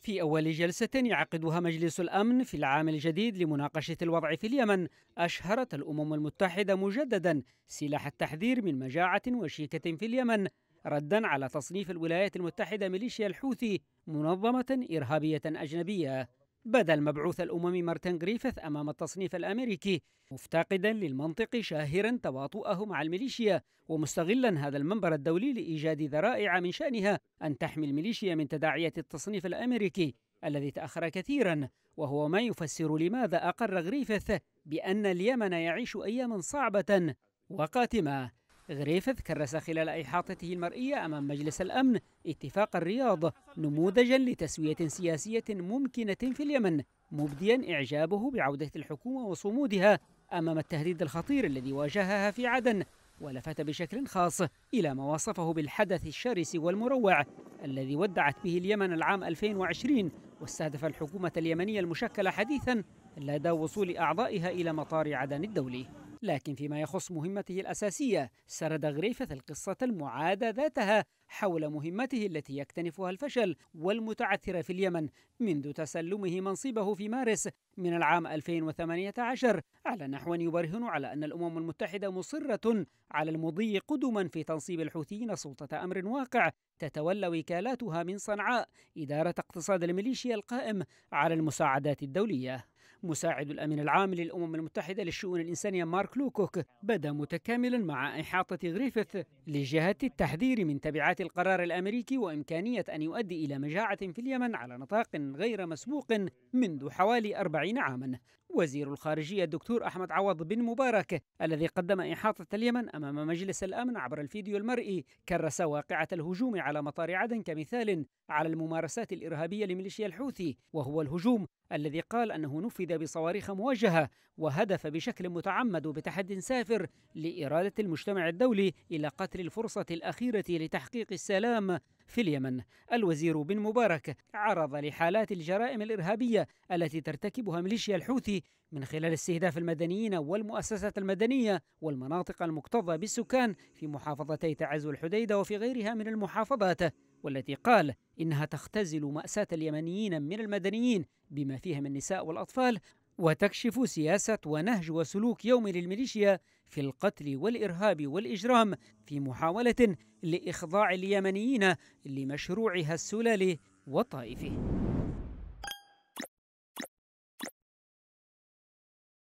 في أول جلسة يعقدها مجلس الأمن في العام الجديد لمناقشة الوضع في اليمن أشهرت الأمم المتحدة مجددا سلاح التحذير من مجاعة وشيكة في اليمن ردا على تصنيف الولايات المتحدة ميليشيا الحوثي منظمة إرهابية أجنبية بدا المبعوث الأممي مارتن غريفيث أمام التصنيف الأمريكي مفتقدا للمنطق شاهرا تواطؤه مع الميليشيا ومستغلا هذا المنبر الدولي لإيجاد ذرائع من شأنها أن تحمي الميليشيا من تداعيات التصنيف الأمريكي الذي تأخر كثيرا وهو ما يفسر لماذا أقر غريفيث بأن اليمن يعيش أياما صعبة وقاتمة غريفث كرس خلال إحاطته المرئية أمام مجلس الأمن اتفاق الرياض نموذجا لتسوية سياسية ممكنة في اليمن مبديا إعجابه بعودة الحكومة وصمودها أمام التهديد الخطير الذي واجهها في عدن ولفت بشكل خاص إلى ما وصفه بالحدث الشرس والمروع الذي ودعت به اليمن العام 2020 واستهدف الحكومة اليمنية المشكلة حديثا لدى وصول أعضائها إلى مطار عدن الدولي لكن فيما يخص مهمته الأساسية سرد غريفث القصة المعادة ذاتها حول مهمته التي يكتنفها الفشل والمتعثرة في اليمن منذ تسلمه منصبه في مارس من العام 2018 على نحو يبرهن على أن الأمم المتحدة مصرة على المضي قدما في تنصيب الحوثيين سلطة أمر واقع تتولى وكالاتها من صنعاء إدارة اقتصاد الميليشيا القائم على المساعدات الدولية مساعد الأمين العام للأمم المتحدة للشؤون الإنسانية مارك لوكوك بدا متكاملا مع إحاطة غريفيث لجهة التحذير من تبعات القرار الأمريكي وإمكانية أن يؤدي إلى مجاعة في اليمن على نطاق غير مسبوق منذ حوالي أربعين عاما وزير الخارجية الدكتور أحمد عوض بن مبارك الذي قدم إحاطة اليمن أمام مجلس الأمن عبر الفيديو المرئي كرس واقعة الهجوم على مطار عدن كمثال على الممارسات الإرهابية لميليشيا الحوثي وهو الهجوم الذي قال أنه نفذ بصواريخ موجهة وهدف بشكل متعمد وبتحد سافر لإرادة المجتمع الدولي إلى قتل الفرصة الأخيرة لتحقيق السلام في اليمن الوزير بن مبارك عرض لحالات الجرائم الإرهابية التي ترتكبها ميليشيا الحوثي من خلال استهداف المدنيين والمؤسسات المدنية والمناطق المكتظة بالسكان في محافظتي تعز والحديدة وفي غيرها من المحافظات والتي قال إنها تختزل مأساة اليمنيين من المدنيين بما فيهم النساء والأطفال وتكشف سياسة ونهج وسلوك يوم للميليشيا في القتل والإرهاب والإجرام في محاولة لإخضاع اليمنيين لمشروعها السلالي وطائفه